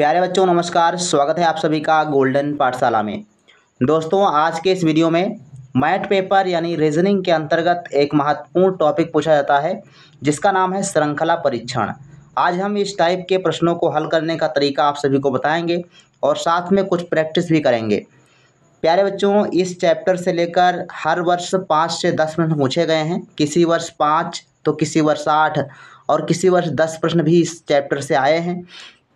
प्यारे बच्चों नमस्कार स्वागत है आप सभी का गोल्डन पाठशाला में दोस्तों आज के इस वीडियो में मैट पेपर यानी रीजनिंग के अंतर्गत एक महत्वपूर्ण टॉपिक पूछा जाता है जिसका नाम है श्रृंखला परीक्षण आज हम इस टाइप के प्रश्नों को हल करने का तरीका आप सभी को बताएंगे और साथ में कुछ प्रैक्टिस भी करेंगे प्यारे बच्चों इस चैप्टर से लेकर हर वर्ष पाँच से दस प्रश्न पूछे गए हैं किसी वर्ष पाँच तो किसी वर्ष आठ और किसी वर्ष दस प्रश्न भी इस चैप्टर से आए हैं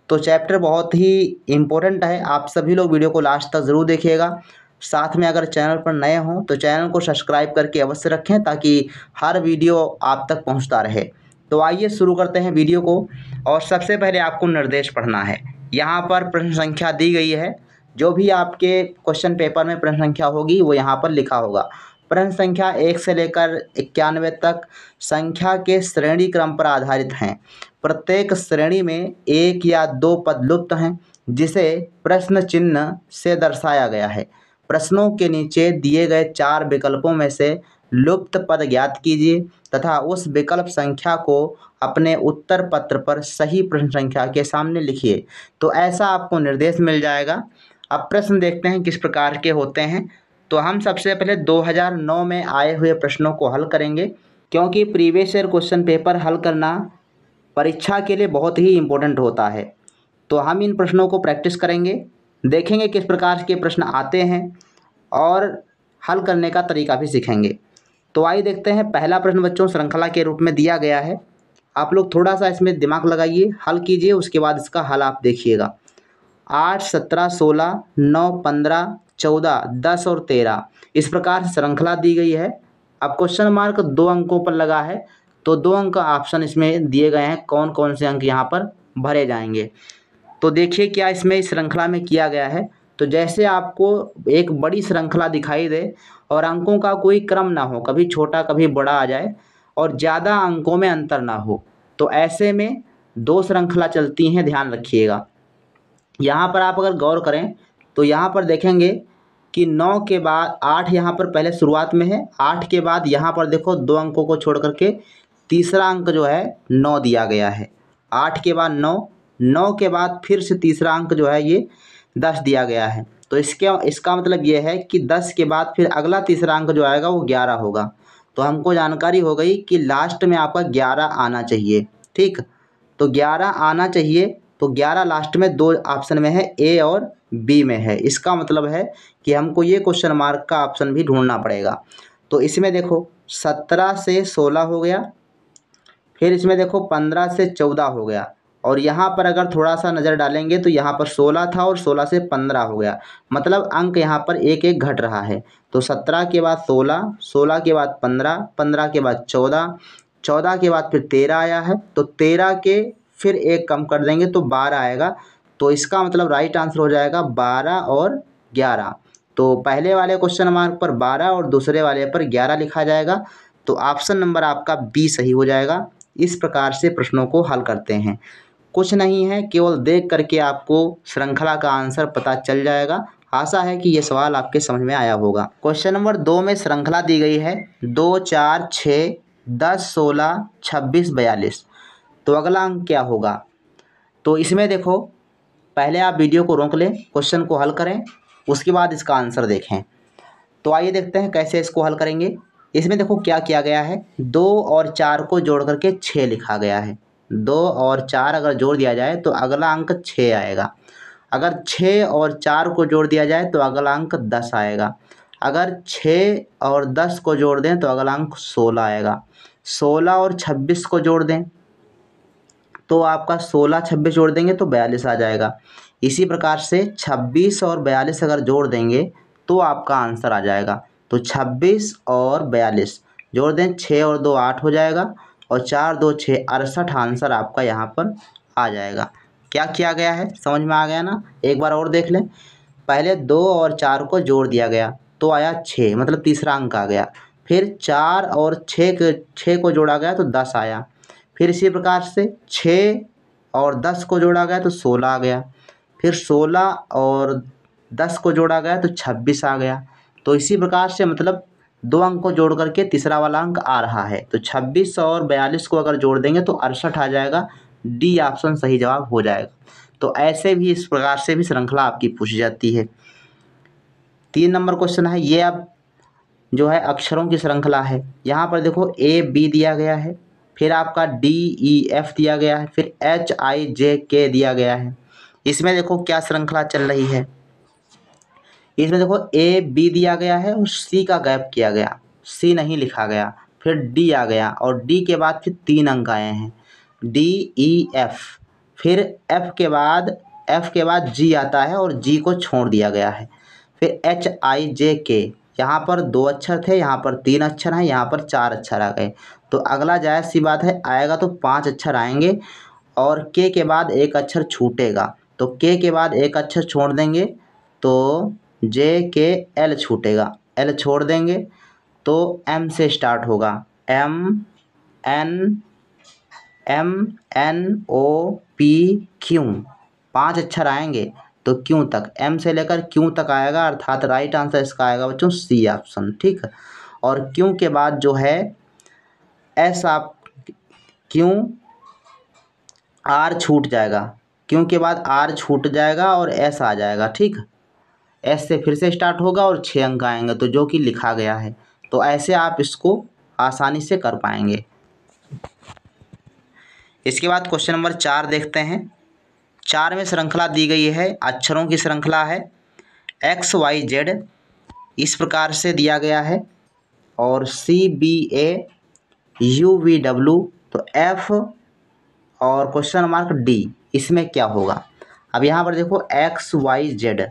तो चैप्टर बहुत ही इम्पोर्टेंट है आप सभी लोग वीडियो को लास्ट तक ज़रूर देखिएगा साथ में अगर चैनल पर नए हों तो चैनल को सब्सक्राइब करके अवश्य रखें ताकि हर वीडियो आप तक पहुंचता रहे तो आइए शुरू करते हैं वीडियो को और सबसे पहले आपको निर्देश पढ़ना है यहाँ पर प्रश्न संख्या दी गई है जो भी आपके क्वेश्चन पेपर में प्रश्न संख्या होगी वो यहाँ पर लिखा होगा प्रश्न संख्या एक से लेकर इक्यानवे तक संख्या के श्रेणी क्रम पर आधारित हैं प्रत्येक श्रेणी में एक या दो पद लुप्त हैं जिसे प्रश्न चिन्ह से दर्शाया गया है प्रश्नों के नीचे दिए गए चार विकल्पों में से लुप्त पद ज्ञात कीजिए तथा उस विकल्प संख्या को अपने उत्तर पत्र पर सही प्रश्न संख्या के सामने लिखिए तो ऐसा आपको निर्देश मिल जाएगा अब प्रश्न देखते हैं किस प्रकार के होते हैं तो हम सबसे पहले 2009 में आए हुए प्रश्नों को हल करेंगे क्योंकि प्रीवियस ईयर क्वेश्चन पेपर हल करना परीक्षा के लिए बहुत ही इम्पोर्टेंट होता है तो हम इन प्रश्नों को प्रैक्टिस करेंगे देखेंगे किस प्रकार के प्रश्न आते हैं और हल करने का तरीका भी सीखेंगे तो आइए देखते हैं पहला प्रश्न बच्चों श्रृंखला के रूप में दिया गया है आप लोग थोड़ा सा इसमें दिमाग लगाइए हल कीजिए उसके बाद इसका हल आप देखिएगा आठ सत्रह सोलह नौ पंद्रह चौदह दस और तेरह इस प्रकार से श्रृंखला दी गई है अब क्वेश्चन मार्क दो अंकों पर लगा है तो दो अंक का ऑप्शन इसमें दिए गए हैं कौन कौन से अंक यहाँ पर भरे जाएंगे तो देखिए क्या इसमें इस श्रृंखला में किया गया है तो जैसे आपको एक बड़ी श्रृंखला दिखाई दे और अंकों का कोई क्रम ना हो कभी छोटा कभी बड़ा आ जाए और ज़्यादा अंकों में अंतर ना हो तो ऐसे में दो श्रृंखला चलती हैं ध्यान रखिएगा यहाँ पर आप अगर गौर करें तो यहाँ पर देखेंगे कि नौ के बाद आठ यहाँ पर पहले शुरुआत में है आठ के बाद यहाँ पर देखो दो अंकों को छोड़ करके तीसरा अंक जो है नौ दिया गया है आठ के बाद नौ नौ के बाद फिर से तीसरा अंक जो है ये दस दिया गया है तो इसके इसका मतलब ये है कि दस के बाद फिर अगला तीसरा अंक जो आएगा वो ग्यारह होगा तो हमको जानकारी हो गई कि लास्ट में आपका ग्यारह आना चाहिए ठीक तो ग्यारह आना चाहिए तो ग्यारह लास्ट में दो ऑप्शन में है ए और बी में है इसका मतलब है कि हमको ये क्वेश्चन मार्क का ऑप्शन भी ढूंढना पड़ेगा तो इसमें देखो सत्रह से सोलह हो गया फिर इसमें देखो पंद्रह से चौदह हो गया और यहाँ पर अगर थोड़ा सा नज़र डालेंगे तो यहाँ पर सोलह था और सोलह से पंद्रह हो गया मतलब अंक यहाँ पर एक एक घट रहा है तो सत्रह के बाद सोलह सोलह के बाद पंद्रह पंद्रह के बाद चौदह चौदह के बाद फिर तेरह आया है तो तेरह के फिर एक कम कर देंगे तो बारह आएगा तो इसका मतलब राइट आंसर हो जाएगा बारह और ग्यारह तो पहले वाले क्वेश्चन मार्क पर बारह और दूसरे वाले पर ग्यारह लिखा जाएगा तो ऑप्शन नंबर आपका बी सही हो जाएगा इस प्रकार से प्रश्नों को हल करते हैं कुछ नहीं है केवल देख करके आपको श्रृंखला का आंसर पता चल जाएगा आशा है कि ये सवाल आपके समझ में आया होगा क्वेश्चन नंबर दो में श्रृंखला दी गई है दो चार छः दस सोलह छब्बीस बयालीस तो अगला अंक क्या होगा तो इसमें देखो पहले आप वीडियो को रोक लें क्वेश्चन को हल करें उसके बाद इसका आंसर देखें तो आइए देखते हैं कैसे इसको हल करेंगे इसमें देखो क्या किया गया है दो और चार को जोड़ करके छः लिखा गया है दो और चार अगर जोड़ दिया जाए तो अगला अंक छः आएगा अगर छः और चार को जोड़ दिया जाए तो अगला अंक दस आएगा अगर छः और दस को जोड़ दें तो अगला अंक सोलह आएगा सोलह और छब्बीस को जोड़ दें तो आपका सोलह छब्बीस जोड़ देंगे तो बयालीस आ जाएगा इसी प्रकार से छब्बीस और बयालीस अगर जोड़ देंगे तो आपका आंसर आ जाएगा तो छब्बीस और बयालीस जोड़ दें छः और दो आठ हो जाएगा और चार दो छः अड़सठ आंसर आपका यहाँ पर आ जाएगा क्या किया गया है समझ में आ गया ना एक बार और देख लें पहले दो और चार को जोड़ दिया गया तो आया छः मतलब तीसरा अंक आ गया फिर चार और छः के छः को जोड़ा गया तो दस आया फिर इसी प्रकार से छः और दस को जोड़ा गया तो सोलह आ गया फिर सोलह और दस को जोड़ा गया तो छब्बीस आ गया तो इसी प्रकार से मतलब दो अंक को जोड़ करके तीसरा वाला अंक आ रहा है तो छब्बीस और बयालीस को अगर जोड़ देंगे तो अड़सठ आ जाएगा डी ऑप्शन सही जवाब हो जाएगा तो ऐसे भी इस प्रकार से भी श्रृंखला आपकी पूछी जाती है तीन नंबर क्वेश्चन है ये अब जो है अक्षरों की श्रृंखला है यहाँ पर देखो ए बी दिया गया है फिर आपका डी ई एफ दिया गया है फिर एच आई जे के दिया गया है इसमें देखो क्या श्रृंखला चल रही है इसमें देखो ए बी दिया गया है और सी का गैप किया गया सी नहीं लिखा गया फिर डी आ गया और डी के बाद फिर तीन अंक आए हैं डी ई एफ फिर एफ के बाद एफ के बाद जी आता है और जी को छोड़ दिया गया है फिर एच आई जे के यहाँ पर दो अक्षर थे यहाँ पर तीन अक्षर हैं यहाँ पर चार अक्षर आ गए तो अगला जायज़ सी बात है आएगा तो पांच अक्षर आएंगे और के के बाद एक अक्षर छूटेगा तो के के बाद एक अक्षर छोड़ देंगे तो जे के एल छूटेगा एल छोड़ देंगे तो एम से स्टार्ट होगा M N M N O P Q पांच अक्षर आएंगे तो क्यों तक एम से लेकर क्यों तक आएगा अर्थात राइट आंसर इसका आएगा बच्चों सी ऑप्शन ठीक और क्यों के बाद जो है एस आप क्यों आर छूट जाएगा क्यों के बाद आर छूट जाएगा और एस आ जाएगा ठीक एस से फिर से स्टार्ट होगा और छः अंक आएंगे तो जो कि लिखा गया है तो ऐसे आप इसको आसानी से कर पाएंगे इसके बाद क्वेश्चन नंबर चार देखते हैं चार में श्रृंखला दी गई है अक्षरों की श्रृंखला है एक्स वाई जेड इस प्रकार से दिया गया है और C B A U V W तो एफ और क्वेश्चन मार्क डी इसमें क्या होगा अब यहाँ पर देखो एक्स वाई जेड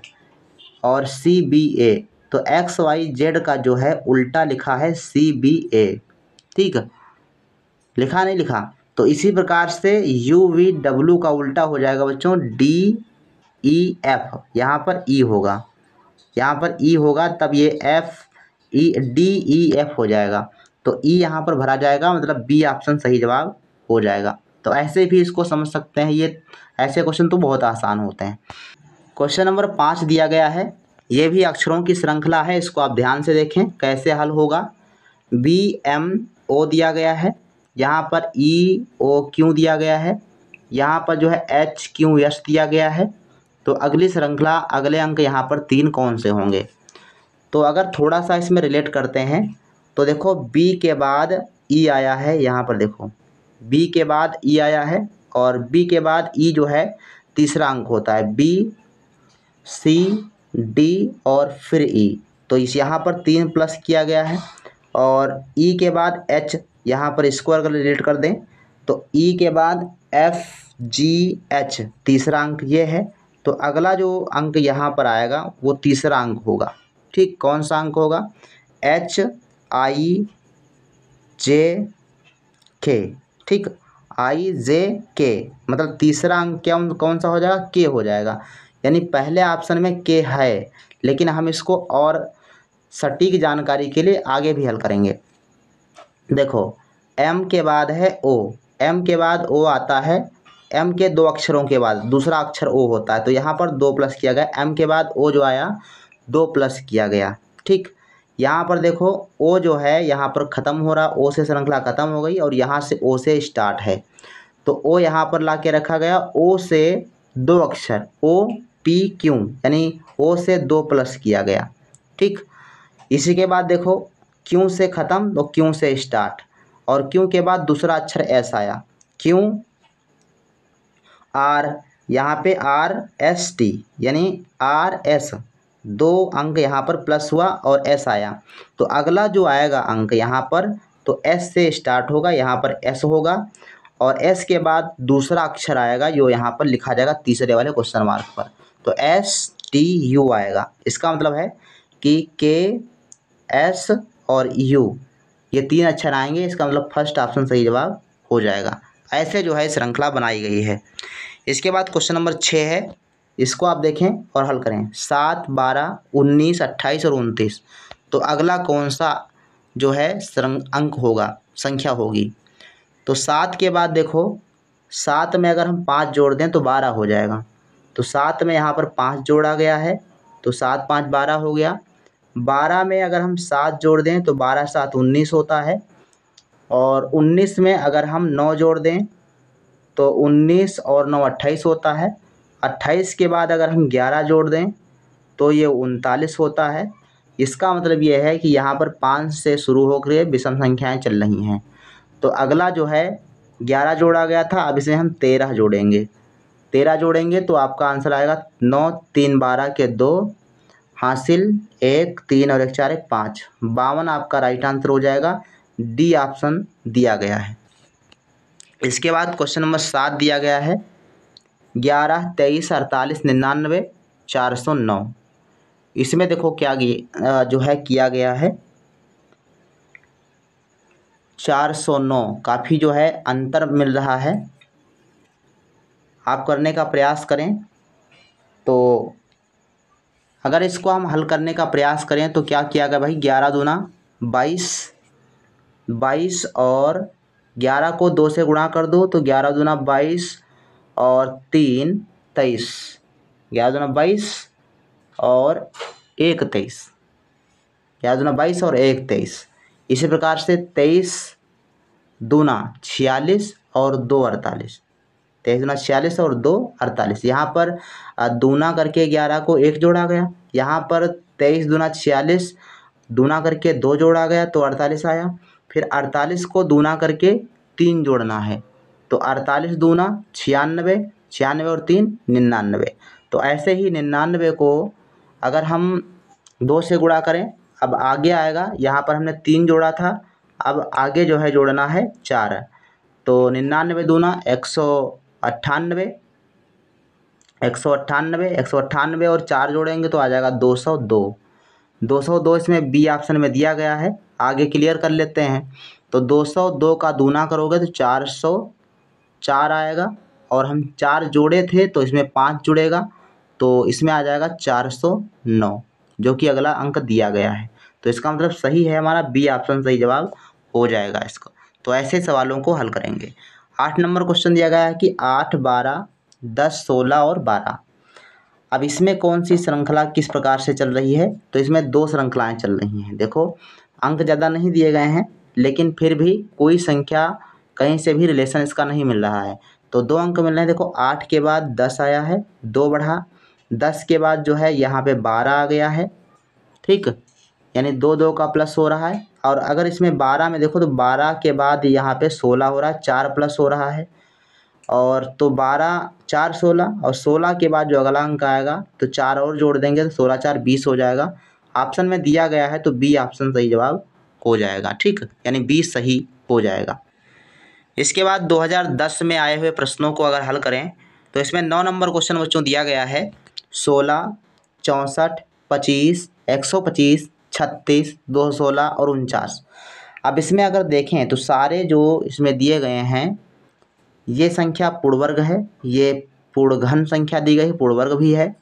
और सी बी ए तो एक्स वाई जेड का जो है उल्टा लिखा है सी बी ए ठीक लिखा नहीं लिखा तो इसी प्रकार से यू वी डब्ल्यू का उल्टा हो जाएगा बच्चों डी ई एफ यहाँ पर ई e होगा यहाँ पर ई e होगा तब ये F E D E F हो जाएगा तो ई e यहाँ पर भरा जाएगा मतलब बी ऑप्शन सही जवाब हो जाएगा तो ऐसे भी इसको समझ सकते हैं ये ऐसे क्वेश्चन तो बहुत आसान होते हैं क्वेश्चन नंबर पाँच दिया गया है ये भी अक्षरों की श्रृंखला है इसको आप ध्यान से देखें कैसे हल होगा बी एम ओ दिया गया है यहाँ पर ई e, ओ क्यू दिया गया है यहाँ पर जो है एच क्यू एस दिया गया है तो अगली श्रृंखला अगले अंक यहाँ पर तीन कौन से होंगे तो अगर थोड़ा सा इसमें रिलेट करते हैं तो देखो बी के बाद ई e आया है यहाँ पर देखो बी के बाद ई e आया है और बी के बाद ई जो है तीसरा अंक होता है बी सी डी और फिर ई e. तो इस यहाँ पर तीन प्लस किया गया है और ई e के बाद एच यहाँ पर स्क्वायर कर रिलेट कर दें तो ई e के बाद एफ जी एच तीसरा अंक ये है तो अगला जो अंक यहाँ पर आएगा वो तीसरा अंक होगा ठीक कौन सा अंक होगा एच आई जे के ठीक आई जे के मतलब तीसरा अंक क्या कौन सा हो जाएगा के हो जाएगा यानी पहले ऑप्शन में के है लेकिन हम इसको और सटीक जानकारी के लिए आगे भी हल करेंगे देखो एम के बाद है ओ एम के बाद ओ आता है एम के दो अक्षरों के बाद दूसरा अक्षर ओ होता है तो यहाँ पर दो प्लस किया गया एम के बाद ओ जो आया दो प्लस किया गया ठीक यहाँ पर देखो ओ जो है यहाँ पर ख़त्म हो रहा ओ से श्रृंखला ख़त्म हो गई और यहाँ से ओ से स्टार्ट है तो ओ यहाँ पर ला के रखा गया ओ से दो अक्षर ओ पी क्यू यानी ओ से दो प्लस किया गया ठीक इसी के बाद देखो क्यों से ख़त्म तो क्यों से स्टार्ट और क्यों के बाद दूसरा अक्षर एस आया क्यों आर यहाँ पे आर एस टी यानी आर एस दो अंक यहाँ पर प्लस हुआ और एस आया तो अगला जो आएगा अंक यहाँ पर तो एस से स्टार्ट होगा यहाँ पर एस होगा और एस के बाद दूसरा अक्षर आएगा जो यहाँ पर लिखा जाएगा तीसरे वाले क्वेश्चन मार्क पर तो एस टी यू आएगा इसका मतलब है कि के एस और यू ये तीन अक्षर आएंगे इसका मतलब फर्स्ट ऑप्शन सही जवाब हो जाएगा ऐसे जो है श्रृंखला बनाई गई है इसके बाद क्वेश्चन नंबर छः है इसको आप देखें और हल करें सात बारह उन्नीस अट्ठाईस और उनतीस तो अगला कौन सा जो है अंक होगा संख्या होगी तो सात के बाद देखो सात में अगर हम पाँच जोड़ दें तो बारह हो जाएगा तो सात में यहाँ पर पाँच जोड़ा गया है तो सात पाँच बारह हो गया बारह में अगर हम सात जोड़ दें तो बारह सात उन्नीस होता है और उन्नीस में अगर हम नौ जोड़ दें तो उन्नीस और नौ अट्ठाईस होता है अट्ठाईस के बाद अगर हम ग्यारह जोड़ दें तो ये उनतालीस होता है इसका मतलब ये है कि यहाँ पर पाँच से शुरू होकर विषम संख्याएँ चल रही हैं तो अगला जो है ग्यारह जोड़ा गया था अब इसे हम तेरह जोड़ेंगे तेरह जोड़ेंगे तो आपका आंसर आएगा नौ तीन बारह के दो हासिल एक तीन और एक चार एक पाँच बावन आपका राइट आंसर हो जाएगा डी ऑप्शन दिया गया है इसके बाद क्वेश्चन नंबर सात दिया गया है ग्यारह तेईस अड़तालीस निन्यानवे चार सौ नौ इसमें देखो क्या जो है किया गया है चार सौ नौ काफ़ी जो है अंतर मिल रहा है आप करने का प्रयास करें तो अगर इसको हम हल करने का प्रयास करें तो क्या किया गया भाई ग्यारह दूना बाईस बाईस और ग्यारह को दो से गुणा कर दो तो ग्यारह दूना बाईस और तीन तेईस ग्यारह दूना बाईस और एक तेईस ग्यारह दूना बाईस और एक तेईस इसी प्रकार से तेईस दूना छियालीस और दो अड़तालीस तेईस दूना छियालीस और दो अड़तालीस यहाँ पर दूना करके ग्यारह को एक जोड़ा गया यहाँ पर तेईस दूना छियालीस दूना करके दो जोड़ा गया तो अड़तालीस आया फिर अड़तालीस को दूना करके तीन जोड़ना है तो अड़तालीस दूना छियानवे छियानवे और तीन निन्यानवे तो ऐसे ही निन्यानवे को अगर हम दो से गुणा करें अब आगे आएगा यहाँ पर हमने तीन जोड़ा था अब आगे जो है जोड़ना है चार तो निन्यानवे दूना एक सौ अट्ठानबे एक सौ अट्ठानबे एक सौ अट्ठानवे और चार जोड़ेंगे तो आ जाएगा दो सौ दो दो सौ दो इसमें बी ऑप्शन में दिया गया है आगे क्लियर कर लेते हैं तो दो सौ दो का दूना करोगे तो चार सौ चार आएगा और हम चार जोड़े थे तो इसमें पाँच जुड़ेगा तो इसमें आ जाएगा चार सौ नौ जो कि अगला अंक दिया गया है तो इसका मतलब सही है हमारा बी ऑप्शन सही जवाब हो जाएगा इसका तो ऐसे सवालों को हल करेंगे आठ नंबर क्वेश्चन दिया गया है कि आठ बारह दस सोलह और बारह अब इसमें कौन सी श्रृंखला किस प्रकार से चल रही है तो इसमें दो श्रृंखलाएँ चल रही हैं देखो अंक ज़्यादा नहीं दिए गए हैं लेकिन फिर भी कोई संख्या कहीं से भी रिलेशन इसका नहीं मिल रहा है तो दो अंक मिल रहे हैं देखो आठ के बाद दस आया है दो बढ़ा दस के बाद जो है यहाँ पे बारह आ गया है ठीक यानी दो दो का प्लस हो रहा है और अगर इसमें बारह में देखो तो बारह के बाद यहाँ पे सोलह हो रहा है चार प्लस हो रहा है और तो बारह चार सोलह और सोलह के बाद जो अगला अंक आएगा तो चार और जोड़ देंगे तो सोलह चार बीस हो जाएगा ऑप्शन में दिया गया है तो बी ऑप्शन सही जवाब हो जाएगा ठीक यानी बी सही हो जाएगा इसके बाद 2010 में आए हुए प्रश्नों को अगर हल करें तो इसमें नौ नंबर क्वेश्चन बच्चों दिया गया है सोलह चौंसठ पच्चीस एक सौ पच्चीस छत्तीस दो सोलह और उनचास अब इसमें अगर देखें तो सारे जो इसमें दिए गए हैं ये संख्या पूर्णवर्ग है ये पूर्णघन संख्या दी गई पूर्णवर्ग भी है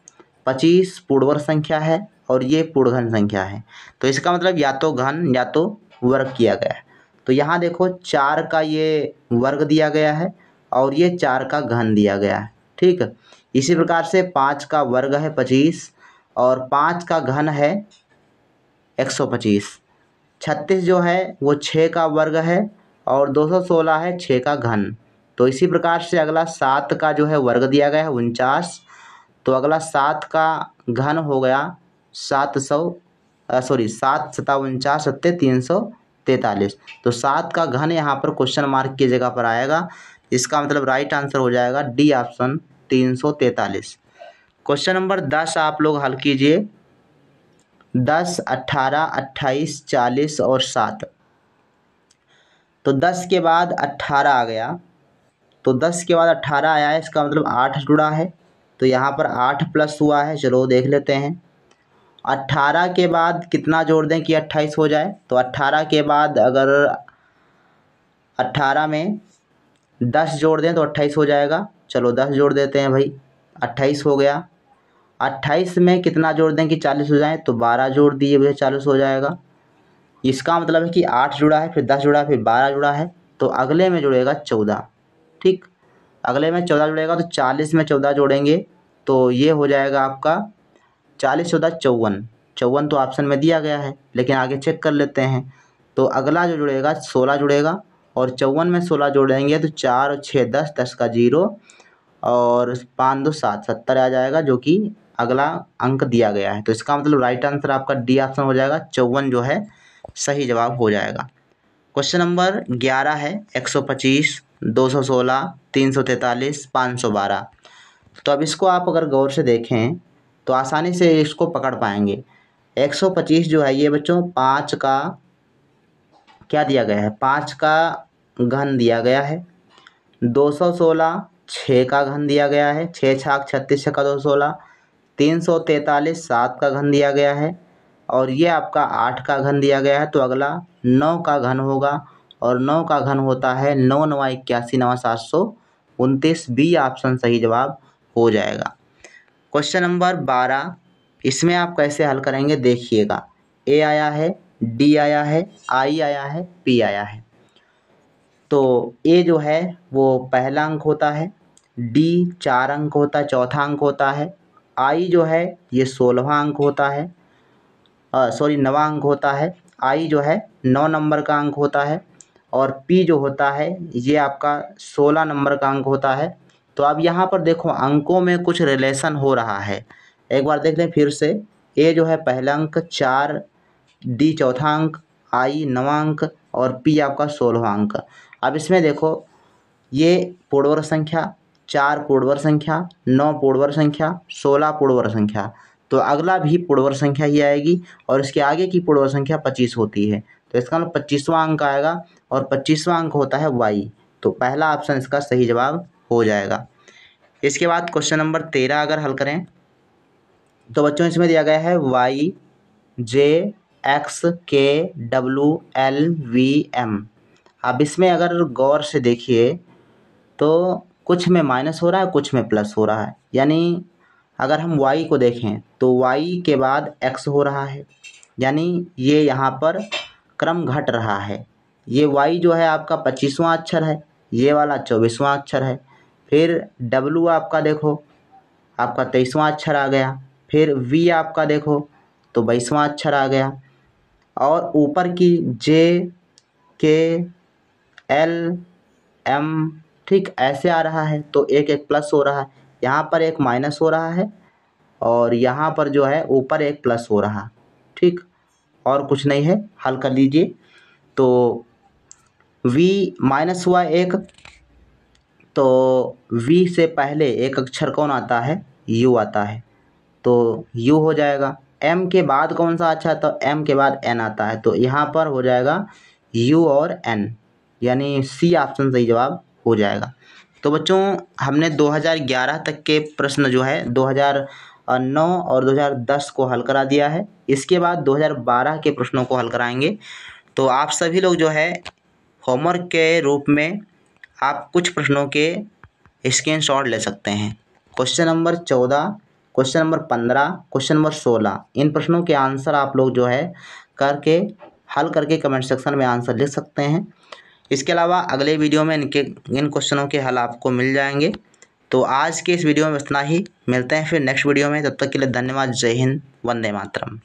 पच्चीस पूर्णवर्ग संख्या है और ये पूर्णघन संख्या है तो इसका मतलब या तो घन या तो वर्ग किया गया है तो यहाँ देखो चार का ये वर्ग दिया गया है और ये चार का घन दिया गया है ठीक इसी प्रकार से पाँच का वर्ग है पच्चीस और पाँच का घन है एक सौ पच्चीस छत्तीस जो है वो छः का वर्ग है और दो सौ सोलह है छः का घन तो इसी प्रकार से अगला सात का जो है वर्ग दिया गया है उनचास तो अगला सात का घन हो गया सात सौ सॉरी सात सता उनचास सत्ते तीन सौ तैतालीस तो सात का घन यहाँ पर क्वेश्चन मार्क की जगह पर आएगा इसका मतलब राइट आंसर हो जाएगा डी ऑप्शन तीन सौ तैतालीस क्वेश्चन नंबर दस आप लोग हल कीजिए दस अट्ठारह अट्ठाईस चालीस और सात तो दस के बाद अट्ठारह आ गया तो दस के बाद अट्ठारह आया है इसका मतलब आठ जुड़ा है तो यहाँ पर आठ प्लस हुआ है चलो देख लेते हैं अट्ठारह के बाद कितना जोड़ दें कि अट्ठाईस हो जाए तो अट्ठारह के बाद अगर अट्ठारह में दस जोड़ दें तो अट्ठाईस हो जाएगा चलो दस जोड़ देते हैं भाई अट्ठाईस हो गया अट्ठाईस में कितना जोड़ दें कि चालीस हो जाए तो बारह जोड़ दिए वह चालीस हो जाएगा इसका मतलब है कि आठ जुड़ा है फिर दस जुड़ा है फिर बारह जुड़ा है तो अगले में जुड़ेगा चौदह ठीक अगले में चौदह जुड़ेगा तो चालीस में चौदह जोड़ेंगे तो ये हो जाएगा आपका चालीस चौदह चौवन चौवन तो ऑप्शन में दिया गया है लेकिन आगे चेक कर लेते हैं तो अगला जो जुड़ेगा सोलह जुड़ेगा और चौवन में सोलह जोड़ेंगे तो चार और छः दस दस का जीरो और पाँच दो सात सत्तर आ जाएगा जो कि अगला अंक दिया गया है तो इसका मतलब राइट आंसर आपका डी ऑप्शन हो जाएगा चौवन जो है सही जवाब हो जाएगा क्वेश्चन नंबर ग्यारह है एक सौ पच्चीस दो सौ सोलह तीन सौ तैंतालीस पाँच सौ बारह तो अब इसको आप अगर गौर से देखें तो आसानी से इसको पकड़ पाएंगे एक सौ पच्चीस जो है ये बच्चों पाँच का क्या दिया गया है पाँच का घन दिया गया है दो सौ सोलह छः का घन दिया गया है छः छाक छत्तीस छक्का दो सौ सोलह तीन सौ तैंतालीस सात का घन दिया गया है और ये आपका आठ का घन दिया गया है तो अगला नौ का घन होगा और नौ का घन होता है नौ नवा इक्यासी नवा सात सौ उनतीस बी ऑप्शन सही जवाब हो जाएगा क्वेश्चन नंबर बारह इसमें आप कैसे हल करेंगे देखिएगा ए आया है डी आया है आई आया है पी आया है तो ए जो है वो पहला अंक होता है डी चार अंक होता है चौथा अंक होता है आई जो है ये सोलहवा अंक होता है सॉरी नवा अंक होता है आई जो है नौ नंबर का अंक होता है और पी जो होता है ये आपका सोलह नंबर का अंक होता है तो अब यहाँ पर देखो अंकों में कुछ रिलेशन हो रहा है एक बार देख लें फिर से ए जो है पहला अंक चार डी चौथा अंक आई नवा अंक और पी आपका सोलहवा अंक अब इसमें देखो ये पूर्वर संख्या चार पूर्णवर संख्या नौ पूर्णवर संख्या सोलह पूर्णवर संख्या तो अगला भी पूर्णवर संख्या ही आएगी और इसके आगे की पूर्णवर संख्या पच्चीस होती है तो इसका मतलब पच्चीसवां अंक आएगा और पच्चीसवां अंक होता है वाई तो पहला ऑप्शन इसका सही जवाब हो जाएगा इसके बाद क्वेश्चन नंबर तेरह अगर हल करें तो बच्चों इसमें दिया गया है वाई जे एक्स के डब्लू एल वी एम अब इसमें अगर गौर से देखिए तो कुछ में माइनस हो रहा है कुछ में प्लस हो रहा है यानी अगर हम वाई को देखें तो वाई के बाद एक्स हो रहा है यानी ये यहाँ पर क्रम घट रहा है ये वाई जो है आपका पच्चीसवाँ अक्षर है ये वाला चौबीसवाँ अक्षर है फिर डब्लू आपका देखो आपका तेईसवाँ अक्षर आ गया फिर वी आपका देखो तो बाईसवाँ अक्षर आ गया और ऊपर की जे के एल एम ठीक ऐसे आ रहा है तो एक एक प्लस हो रहा है यहाँ पर एक माइनस हो रहा है और यहाँ पर जो है ऊपर एक प्लस हो रहा ठीक और कुछ नहीं है हल कर लीजिए तो v माइनस हुआ एक तो v से पहले एक अक्षर कौन आता है u आता है तो u हो जाएगा m के बाद कौन सा अच्छा तो m के बाद n आता है तो यहाँ पर हो जाएगा u और n यानी सी ऑप्शन सही जवाब हो जाएगा तो बच्चों हमने 2011 तक के प्रश्न जो है 2009 और 2010 को हल करा दिया है इसके बाद 2012 के प्रश्नों को हल कराएंगे तो आप सभी लोग जो है होमवर्क के रूप में आप कुछ प्रश्नों के शॉट ले सकते हैं क्वेश्चन नंबर चौदह क्वेश्चन नंबर पंद्रह क्वेश्चन नंबर सोलह इन प्रश्नों के आंसर आप लोग जो है करके हल करके कमेंट सेक्शन में आंसर लिख सकते हैं इसके अलावा अगले वीडियो में इनके इन क्वेश्चनों के हल आपको मिल जाएंगे तो आज के इस वीडियो में इतना ही मिलते हैं फिर नेक्स्ट वीडियो में तब तक के लिए धन्यवाद जय हिंद वंदे मातरम